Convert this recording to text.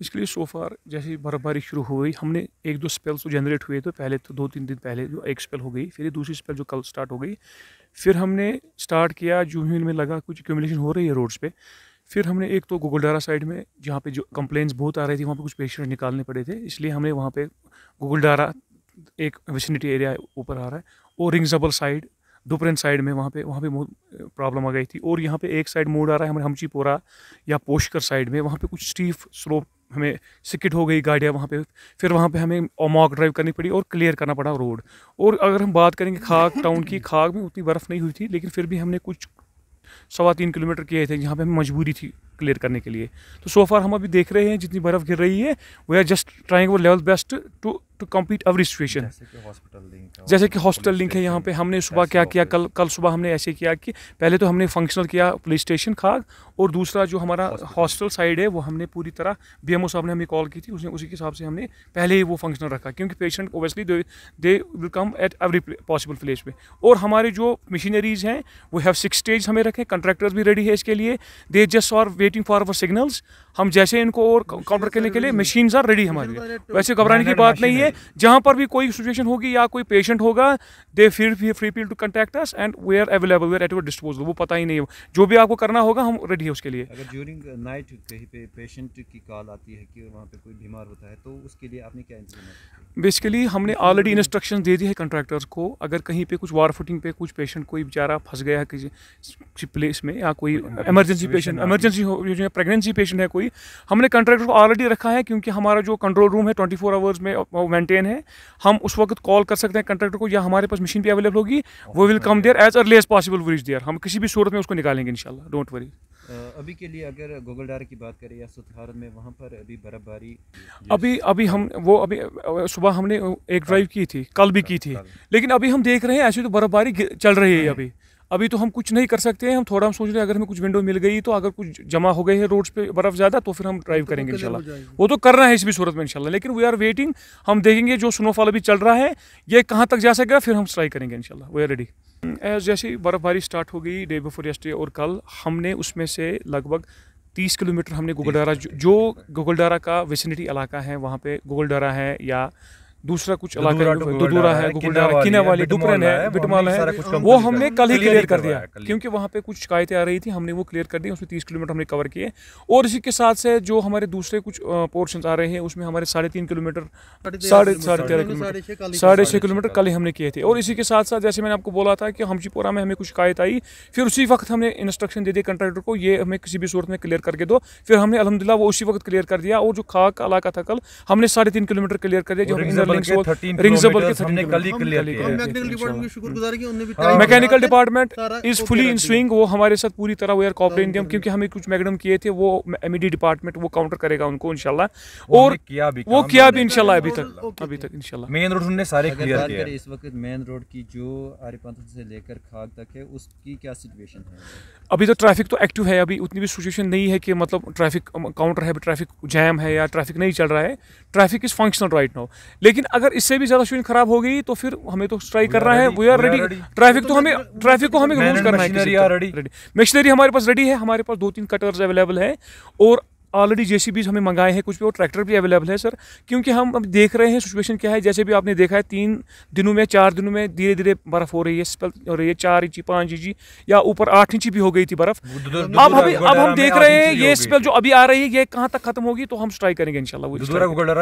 इसके लिए सोफार जैसे बर्फबारी शुरू हो गई हमने एक दो स्पेल्स तो जनरेट हुए तो पहले तो दो तीन दिन पहले जो एक स्पेल हो गई फिर दूसरी स्पेल जो कल स्टार्ट हो गई फिर हमने स्टार्ट किया ही में लगा कुछ एक्यूमुलेशन हो रही है रोड्स पे फिर हमने एक तो गोगलडारा साइड में जहाँ पे जो कंप्लेंट्स बहुत आ रही थी वहाँ पे कुछ पेशेंट निकालने पड़े थे इसलिए हमने वहाँ पे गोगलडारा एक विसिनिटी एरिया ऊपर आ रहा है और रिंगजबल साइड डुपरेन साइड में वहाँ पे वहाँ पे बहुत प्रॉब्लम आ गई थी और यहाँ पे एक साइड मोड आ रहा है हमारे हमची या पोशकर साइड में वहाँ पे कुछ स्टीफ स्लोप हमें सिकट हो गई गाड़ियाँ वहाँ पे फिर वहाँ पे हमें मॉक ड्राइव करनी पड़ी और क्लियर करना पड़ा रोड और अगर हम बात करेंगे खाग टाउन की खाग में उतनी बर्फ़ नहीं हुई थी लेकिन फिर भी हमने कुछ सवा तीन किलोमीटर किए थे जहाँ पे हमें मजबूरी थी क्लियर करने के लिए तो सोफार हम अभी देख रहे हैं जितनी बर्फ़ गिर रही है वे आर जस्ट ट्राइंग वो level best to to complete every situation जैसे कि हॉस्पिटल लिंक है यहाँ पे हमने सुबह क्या किया कल कल सुबह हमने ऐसे किया कि पहले तो हमने फंक्शनल किया पुलिस स्टेशन खाग और दूसरा जो हमारा हॉस्टल साइड है वो हमने पूरी तरह बी एम ओ साहब ने हमें कॉल की थी उसने उसी के हिसाब से हमने पहले ही वो फंक्शनल रखा क्योंकि patient obviously they will come at every possible place पे और हमारे जो मशीनरीज हैं वो हैव सिक्स स्टेज हमें रखे कंट्रैक्टर्स भी रेडी है इसके लिए they just are waiting for our signals हम जैसे इनको और काउंटर करने के लिए मशीन आर रेडी हमारी वैसे घबराने की बात नहीं है जहाँ पर भी कोई सिचुएशन होगी या कोई पेशेंट होगा they feel free feel to contact us and we are available we are at your disposal वो पता ही नहीं हो जो भी आपको करना होगा हम रेडी है उसके लिए अगर ज्यूरिंग नाइट कहीं पे पेशेंट की कॉल आती है कि वहाँ पे कोई बीमार होता है तो उसके लिए आपने क्या बेसिकली हमने ऑलरेडी इंस्ट्रक्शन दे दी है कंट्रैक्टर्स को अगर कहीं पे कुछ वार फुटिंग पे कुछ पेशेंट कोई बेचारा फंस गया है किसी प्लेस में या कोई इमरजेंसी पेशेंट इमरजेंसी हो प्रेगनेंसी पेशेंट है कोई हुई हमने कंट्रैक्टर को ऑलरेडी रखा है क्योंकि हमारा जो कंट्रोल रूम है ट्वेंटी फोर आवर्स में मेंटेन है हम उस वक्त कॉल कर सकते हैं कंट्रैक्टर को या हमारे पास मशीन भी अवेलेबल होगी वो will come there as early as possible will there हम किसी भी सूरत में उसको निकालेंगे इन डोंट वरी अभी के लिए अगर गूगल डार की बात करें या सुथार में वहाँ पर अभी बर्फबारी अभी अभी हम वो अभी सुबह हमने एक ड्राइव की थी कल भी की थी लेकिन अभी हम देख रहे हैं ऐसी तो बर्फबारी चल रही है अभी अभी तो हम कुछ नहीं कर सकते हैं हम थोड़ा हम सोच रहे हैं अगर हमें कुछ विंडो मिल गई तो अगर कुछ जमा हो गई है रोड्स पे बर्फ ज़्यादा तो फिर हम ड्राइव तो, तो करेंगे तो इंशाल्लाह वो तो करना है इस भी सूरत में इंशाल्लाह लेकिन वी आर वेटिंग हम देखेंगे जो स्नोफॉल अभी चल रहा है ये कहाँ तक जा सकेगा फिर हम ट्राई करेंगे इंशाल्लाह वी आर रेडी एज जैसे ही बर्फ़बारी स्टार्ट हो गई डे बिफोर यस्टे और कल हमने उसमें से लगभग तीस किलोमीटर हमने गुगलडारा जो गुगलडारा का वेसिनिटी इलाका है वहाँ पे गोगलडारा है या दूसरा कुछ तो इलाका दुदूरा है गुगुलडा डुपरन है बिटमाल है वो हमने कल ही क्लियर कर दिया क्योंकि वहाँ पे कुछ शिकायतें आ रही थी हमने वो क्लियर कर दिया उसमें तीस किलोमीटर हमने कवर किए और इसी के साथ से जो हमारे दूसरे कुछ पोर्शन आ रहे हैं उसमें हमारे साढ़े तीन किलोमीटर साढ़े साढ़े तेरह किलोमीटर साढ़े छः किलोमीटर कल ही हमने किए थे और इसी के साथ साथ जैसे मैंने आपको बोला था कि हमशीपोरा में हमें कुछ शिकायत आई फिर उसी वक्त हमने इंस्ट्रक्शन दे दिए कंट्रैक्टर को ये हमें किसी भी सूरत में क्लियर करके दो फिर हमने अलहमदिल्ला वो उसी वक्त क्लियर कर दिया और जो खाक का इलाका था कल हमने साढ़े तीन किलोमीटर क्लियर कर दिया जो mechanical department is fully in swing वो हमारे साथ पूरी तरह वे आर कॉपरेटिव क्योंकि हमें कुछ मैगडम किए थे वो एमईडी डिपार्टमेंट e वो काउंटर करेगा उनको इनशाला और किया वो किया भी इनशाला अभी तक अभी तक इनशाला मेन रोड उन्होंने सारे क्लियर किया इस वक्त मेन रोड की जो से लेकर खाग तक है उसकी क्या सिचुएशन है अभी तो ट्रैफिक तो एक्टिव है अभी उतनी भी सिचुएशन नहीं है कि मतलब ट्रैफिक काउंटर है ट्रैफिक जैम है या ट्रैफिक नहीं चल रहा है traffic is functional right now लेकिन लेकिन अगर इससे भी ज़्यादा स्विंग खराब हो गई तो फिर हमें तो स्ट्राइक करना है वी आर रेडी ट्रैफिक तो हमें ट्रैफिक तो को हमें रूल करना है मशीनरी हमारे पास रेडी है हमारे पास दो तीन कटर्स अवेलेबल है और ऑलरेडी जे हमें मंगाए हैं कुछ भी और ट्रैक्टर भी अवेलेबल है सर क्योंकि हम अब देख रहे हैं सिचुएशन क्या है जैसे भी आपने देखा है तीन दिनों में चार दिनों में धीरे धीरे बर्फ़ हो रही है स्पेल हो रही है चार इंची पाँच इंची या ऊपर आठ इंची भी हो गई थी बर्फ़ अब हम अब हम देख रहे हैं ये स्पेल जो अभी आ रही है ये कहाँ तक खत्म होगी तो हम स्ट्राइक करेंगे इनशाला